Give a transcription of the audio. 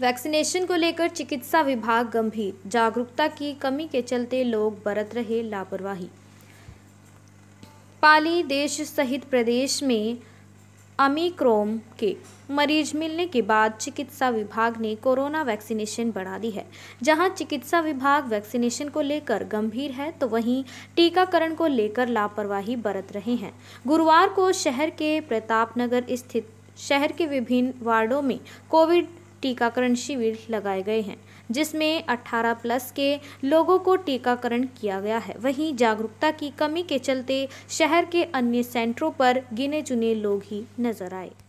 vaccination को लेकर चिकित्सा विभाग गंभीर जागरूकता की कमी के चलते लोग बरत रहे लापरवाही पाली देश सहित प्रदेश में अमीक्रोम के मरीज मिलने के बाद चिकित्सा विभाग ने कोरोना वैक्सीनेशन बढ़ा दी है जहां चिकित्सा विभाग वैक्सीनेशन को लेकर गंभीर है तो वहीं टीकाकरण को लेकर लापरवाही बरत रहे हैं गुरुवार को शहर के प्रतापनगर स्थित शहर के विभिन्न वार्डों में कोविड टीकाकरण शिविर लगाए गए हैं जिसमें 18 प्लस के लोगों को टीकाकरण किया गया है वहीं जागरूकता की कमी के चलते शहर के अन्य सेंटरों पर गिने चुने लोग ही नजर आए